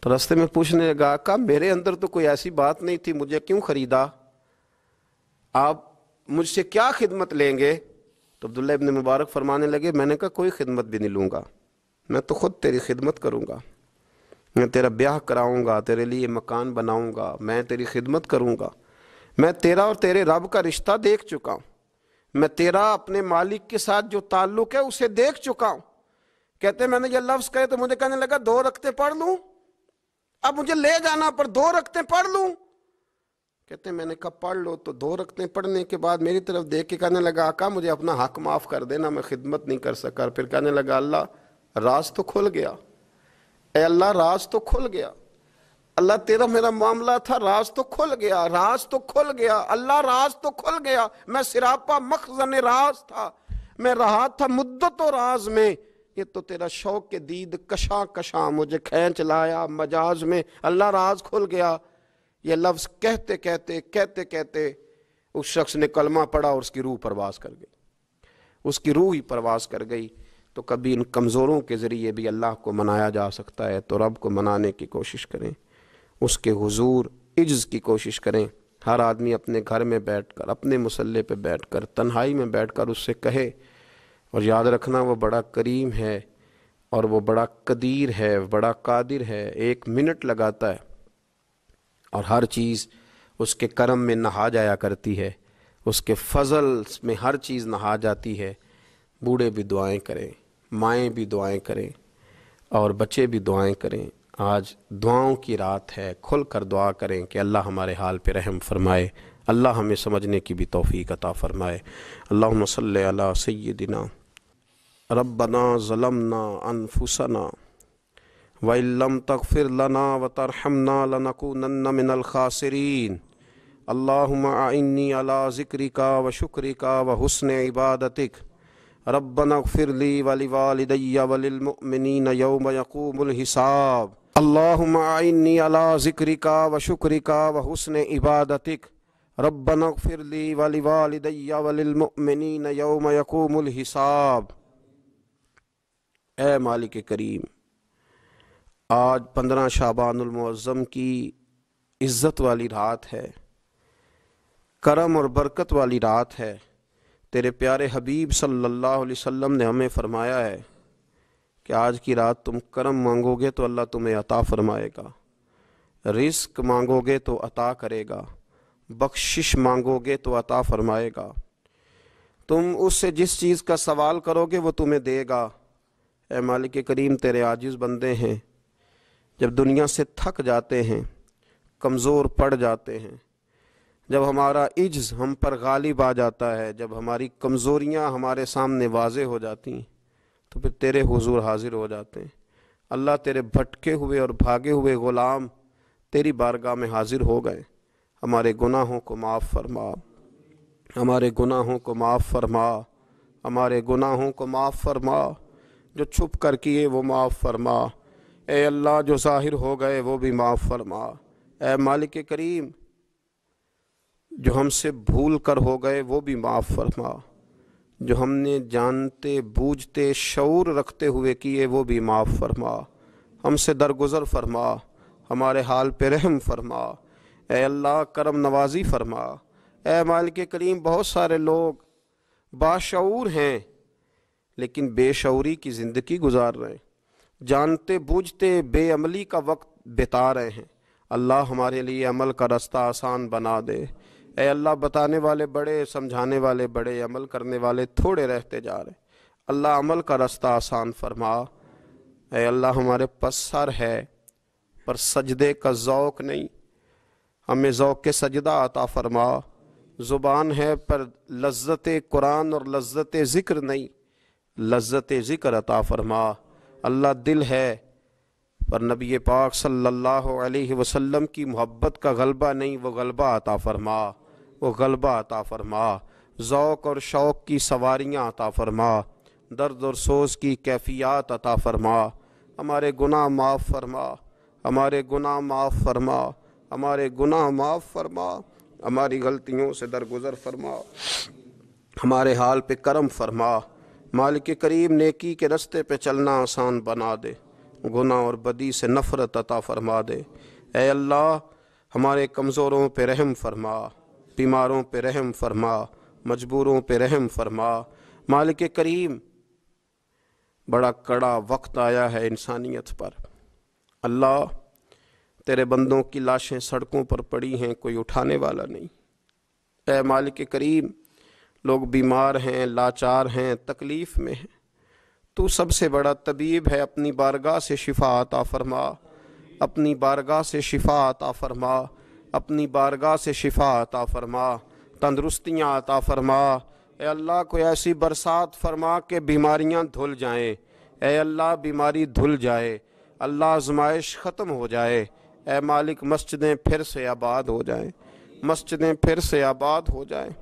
तो रास्ते में पूछने लगा का मेरे अंदर तो कोई ऐसी बात नहीं थी मुझे क्यों खरीदा आप मुझसे क्या खिदमत लेंगे तो अब्दुल्ला इब्ने मुबारक फरमाने लगे मैंने कहा कोई खिदमत भी नहीं लूंगा मैं तो ख़ुद तेरी खिदमत करूँगा मैं तेरा ब्याह कराऊँगा तेरे लिए मकान बनाऊंगा मैं तेरी खिदमत करूंगा मैं तेरा और तेरे रब का रिश्ता देख चुका हूँ मैं तेरा अपने मालिक के साथ जो ताल्लुक़ है उसे देख चुका हूँ कहते मैंने ये लफ्ज़ कहे तो मुझे कहने लगा दो रखते पढ़ लूँ अब मुझे ले जाना पर दो रखते पढ़ लू कहते मैंने कहा पढ़ लो तो दो रखते पढ़ने के बाद मेरी तरफ देख के कहने लगा आका मुझे अपना हक माफ़ कर देना मैं खिदमत नहीं कर सका फिर कहने लगा अल्लाह राज तो खुल गया ए अल्लाह राज तो खुल गया अल्लाह तेरा मेरा मामला था राज तो खुल गया राज तो खुल गया अल्लाह राज तो खुल गया मैं सिरापा मखजन राज था मैं रहा था मुद्दत राज में ये तो तेरा शौक के दीद कशा कशा मुझे खींच लाया मजाज में अल्लाह राज खुल गया ये लफ्ज़ कहते कहते कहते कहते उस शख्स ने कलमा पढ़ा और उसकी रूह परवास कर गई उसकी रूह ही परवास कर गई तो कभी इन कमज़ोरों के ज़रिए भी अल्लाह को मनाया जा सकता है तो रब को मनाने की कोशिश करें उसके हुजूर इज्ज की कोशिश करें हर आदमी अपने घर में बैठकर अपने मसल्ले पे बैठकर तन्हाई में बैठकर उससे कहे और याद रखना वो बड़ा करीम है और वो बड़ा कदीर है बड़ा कादिर है एक मिनट लगाता है और हर चीज़ उसके करम में नहा जाया करती है उसके फजल में हर चीज़ नहा जाती है बूढ़े भी दुआएं करें माएँ भी दुआएं करें और बच्चे भी दुआएं करें आज दुआओं की रात है खुल कर दुआ करें कि अल्लाह हमारे हाल पर रहम फरमाए अल्लाह हमें समझने की भी तोफ़ी अता फ़रमाए अल्लाह सल सैदिना रबना ज़लमना अनफुसना वम तक फिर लना व तरहमना लनकुनन्न मिनल खासरीन अल्लाहुम्मा अला ज़िक्रिका व शुक्रिका व हुस्न इबादतिक रबना फ़िरली वली वालदैया वलिलमिन यौम यकूमुल हिसाब अल्लाहुम्मा अला ज़िक्रिका व शुक्रिका व हुस्न इबादतिक रबना फ़िरली वली वालदैया वलिलमिन यौम यकूमुल हिसाब ए मालिक करीम आज पंद्रह शाबानमज़म की इज़्ज़त वाली रात है करम और बरकत वाली रात है तेरे प्यारे हबीब सल्लल्लाहु अलैहि वसल्लम ने हमें फरमाया है कि आज की रात तुम करम मांगोगे तो अल्लाह तुम्हें अता फरमाएगा रिस्क मांगोगे तो अता करेगा बख्शिश मांगोगे तो अता फरमाएगा तुम उससे जिस चीज़ का सवाल करोगे वो तुम्हें देगा ए मालिक करीम तेरे आजिज़ बंदे हैं जब दुनिया से थक जाते हैं कमज़ोर पड़ जाते हैं जब हमारा इज्ज़ हम पर गालिब आ जाता है जब हमारी कमज़ोरियाँ हमारे सामने वाज हो जाती हैं तो फिर तेरे हुजूर हाजिर हो जाते हैं अल्लाह तेरे भटके हुए और भागे हुए ग़ुलाम तेरी बारगाह में हाजिर हो गए हमारे गुनाहों को माफ़ फरमा हमारे गुनाहों को माफ़ फरमा हमारे गुनाहों को माफ़ फरमा जो छुप कर किए वो माफ़ फरमा ए अल्लाह जो ज़ाहिर हो गए वो भी माफ़ फरमा ए मालिक करीम जो हमसे भूल कर हो गए वो भी माफ़ फरमा जो हमने जानते बूझते शूर रखते हुए किए वो भी माफ़ फरमा हमसे दरगुजर फरमा हमारे हाल पे रहम फरमा ए अल्लाह करम नवाजी फरमा ए मालिक करीम बहुत सारे लोग बाशूर हैं लेकिन बेशौरी की ज़िंदगी गुजार रहे हैं जानते बूझते बेअमली का वक्त बिता रहे हैं अल्लाह हमारे लिए अमल का रास्ता आसान बना दे ए अल्लाह बताने वाले बड़े समझाने वाले बड़े अमल करने वाले थोड़े रहते जा रहे अल्लाह अमल का रास्ता आसान फरमा ए अल्लाह हमारे पास सर है पर सजदे का जौक नहीं हमें ओक़ के सजदा आता फरमा ज़ुबान है पर लज्जत कुरान और लज्जत ज़िक्र नहीं लज्जत ज़िक्र अता फ़रमा अल्लाह दिल है पर नबी पाक सल्लल्लाहु अलैहि वसल्लम की मोहब्बत का गलबा नहीं वो गलबा अता फ़रमा वो गलबा अता फ़रमा ओक़ और शौक़ की सवारियाँ अता फ़रमा दर्द और सोज की कैफियत अता फ़रमा हमारे गुनाह माफ़ फरमा हमारे गुनाह माफ़ फरमा हमारे गुनाह माफ़ फरमा हमारी गलतियों से दरगुजर फरमा हमारे हाल पे करम फरमा मालिक करीम नेकी के रस्ते पे चलना आसान बना दे गुना और बदी से नफ़रत अता फरमा दे ए अल्लाह हमारे कमज़ोरों पे रहम फरमा बीमारों पे रहम फरमा मजबूरों पे रहम फरमा मालिक करीम बड़ा कड़ा वक्त आया है इंसानियत पर अल्लाह तेरे बंदों की लाशें सड़कों पर पड़ी हैं कोई उठाने वाला नहीं ए मालिक करीम लोग बीमार हैं लाचार हैं तकलीफ़ में हैं तो सबसे बड़ा तबीब है अपनी बारगाह से शिफा आता फरमा अपनी बारगाह से शिफा आता फरमा अपनी बारगाह से शिफा आता फरमा तंदरुस्तियाँ आता फरमा ए अल्लाह को ऐसी बरसात फरमा के बीमारियाँ धुल जाएँ ए अल्लाह बीमारी धुल जाए अल्लाह आजमाइश ख़त्म हो जाए ए मालिक मस्जिदें फिर से आबाद हो जाएँ मस्जिदें फिर से आबाद हो जाएँ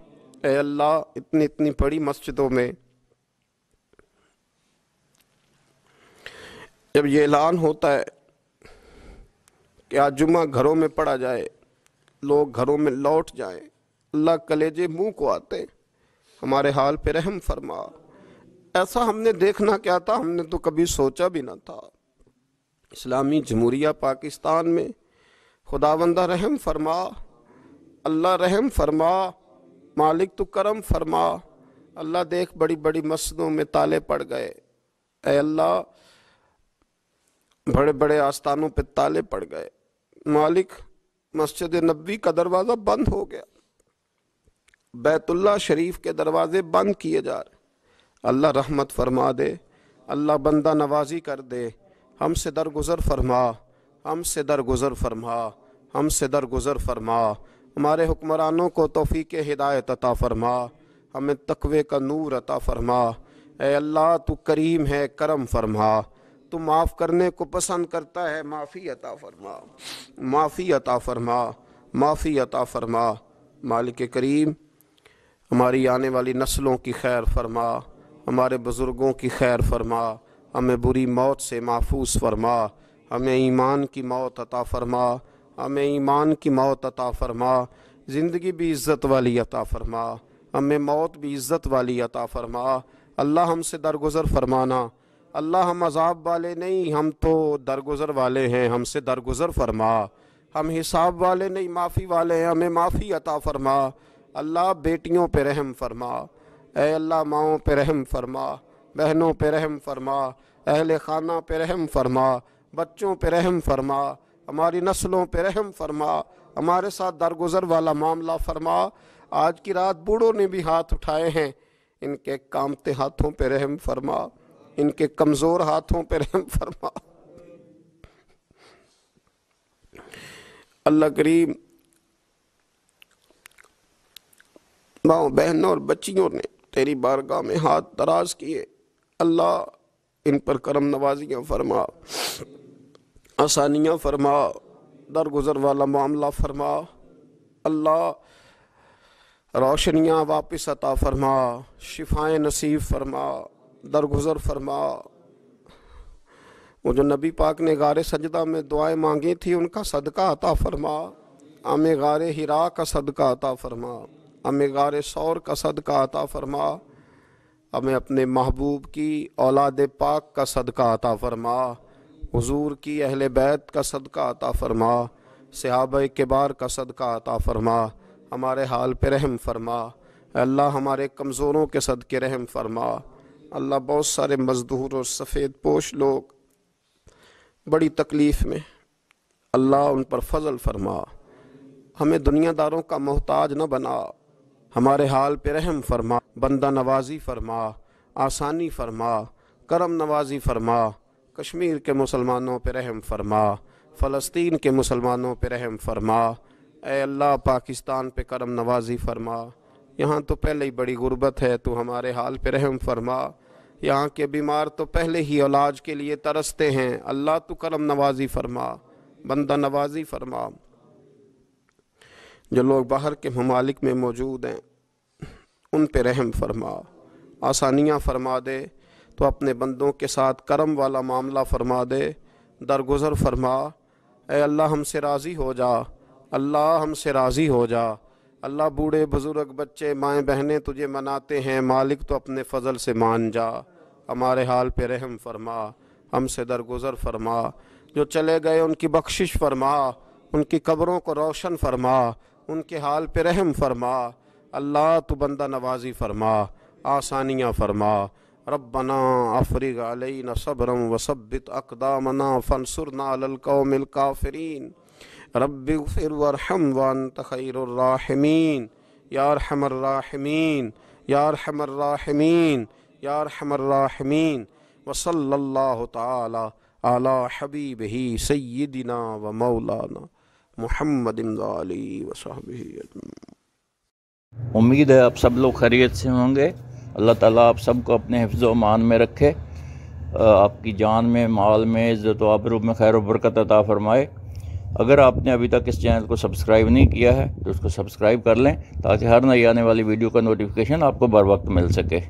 अल्लाह इतनी इतनी बड़ी मस्जिदों में जब ये ऐलान होता है कि आज जुमा घरों में पढ़ा जाए लोग घरों में लौट जाए अल्लाह कलेजे मुंह को आते हमारे हाल पे रहम फरमा ऐसा हमने देखना क्या था हमने तो कभी सोचा भी ना था इस्लामी जमहूरिया पाकिस्तान में खुदावंदा रहम फरमा अल्लाह रहम फरमा मालिक तो करम फरमा अल्लाह देख बड़ी बड़ी मस्जिदों में ताले पड़ गए ए अल्लाह बड़े बड़े आस्थानों पे ताले पड़ गए मालिक मस्जिद नबी का दरवाज़ा बंद हो गया बैतुल्ला शरीफ के दरवाज़े बंद किए जा रहे अल्लाह रहमत फरमा दे अल्लाह बंदा नवाजी कर दे हम हमसे दरगुजर फरमा हम दर दरगुजर फरमा हम हमसे दरगुजर फरमा हमारे हुक्मरानों को तोफ़ी के हिदायत अता फ़रमा हमें तकवे का नूर अता फ़रमा ए अल्लाह तो करीम है करम फरमा तो माफ़ करने को पसंद करता है माफ़ी अता फरमा माफ़ी अता फरमा माफ़ी अता फरमा मालिक करीम हमारी आने वाली नस्लों की खैर फरमा हमारे बुज़ुर्गों की खैर फरमा हमें बुरी मौत से महफूज फरमा हमें ईमान की मौत अता फरमा हमें ईमान की मौत अता फरमा ज़िंदगी भी इज़्ज़त वाली अता फरमा हमें मौत भी इज़्ज़त वाली अता फरमा अल्लाह हमसे दरगुजर फरमाना अल्लाह हम अजाब वाले नहीं हम तो दरगुजर वाले हैं हमसे दरगुजर फरमा हम हिसाब वाले नहीं माफ़ी वाले हैं हमें माफ़ी अता फरमा अल्लाह बेटियों पर रहम फरमा ए अल्लाह माओं पे रहम फरमा बहनों पे रहम फरमा अहल खाना पे रहम फरमा बच्चों पे रहम फरमा हमारी नस्लों पर रहम फरमा हमारे साथ दरगुजर वाला मामला फरमा आज की रात बूढ़ों ने भी हाथ उठाए हैं इनके कामते हाथों पर रहम फरमा इनके कमज़ोर हाथों पर रहम फरमा अल्लाह करीम माओ बहनों और बच्चियों ने तेरी बारगाह में हाथ दराज किए अल्लाह इन पर करम नवाजियाँ फरमा आसानियाँ फरमा दरगुजर वाला मामला फरमा अल्लाह रोशनियाँ वापस अता फरमा शिफाएँ नसीब फरमा दरगुजर फरमा वो जो नबी पाक ने गार सजदा में दुआएं मांगी थी उनका सदका अता फरमा आम गार हिरा का सदका अता फरमा आम गार सौर का सदका अता फरमा हमें अपने महबूब की औलाद पाक का सदका अता फरमा हजूर की अहल बैत का सदका अता फ़रमा के बार का सदका अता फ़रमा हमारे हाल पर रहम फरमा अल्लाह हमारे कमज़ोरों के सदक़े रहम फरमा अल्लाह बहुत सारे मजदूर और सफ़ेद पोश लोग बड़ी तकलीफ़ में अल्लाह उन पर फजल फरमा हमें दुनियादारों का मोहताज न बना हमारे हाल पे रहम फरमा बंदा नवाजी फरमा आसानी फरमा करम नवाजी फरमा कश्मीर के मुसलमानों पर रहम फरमा फ़लस्तीन के मुसलमानों पर रहम फरमा अल्लाह पाकिस्तान पे करम नवाजी फरमा यहाँ तो पहले ही बड़ी गुर्बत है तो हमारे हाल पर रहम फरमा यहाँ के बीमार तो पहले ही इलाज के लिए तरसते हैं अल्लाह तो करम नवाजी फरमा बंदा नवाजी फरमा जो लोग बाहर के ममालिक में मौजूद हैं उन पर रहम फरमा आसानियाँ फरमा दे तो अपने बंदों के साथ करम वाला मामला फरमा दे दरगुजर फरमा ए अल्लाह हमसे राज़ी हो जा अल्लाह हमसे राज़ी हो जा अल्लाह बूढ़े बुज़ुर्ग बच्चे माएँ बहनें तुझे मनाते हैं मालिक तो अपने फ़जल से मान जा हमारे हाल पे रहम फरमा हमसे दरगुजर फरमा जो चले गए उनकी बख्शिश फरमा उनकी कब्रों को रोशन फरमा उनके हाल पे रहम फरमा अल्लाह तो बंदा नवाजी फरमा आसानियाँ फरमा रबना अफरिग अलैन सबरम वसबित अकदामना फनसुरना अलकौमिल काफरीन रब फिर वरहम वन तखैरराहमीन यारहमर्राहमीन यारहमर्राहमीन यारहमर्राहमीन वसल्ला तला हबीब ही सैदिना व मौलाना मोहम्मद वसाब उम्मीद है आप सब लोग खैरियत से होंगे अल्लाह ताला आप सबको अपने हिफ्ज़ मान में रखे आपकी जान में माल में इज़्ज़त आबरू में खैर बरकत अता फ़रमाए अगर आपने अभी तक इस चैनल को सब्सक्राइब नहीं किया है तो उसको सब्सक्राइब कर लें ताकि हर नई आने वाली वीडियो का नोटिफिकेशन आपको बर वक्त मिल सके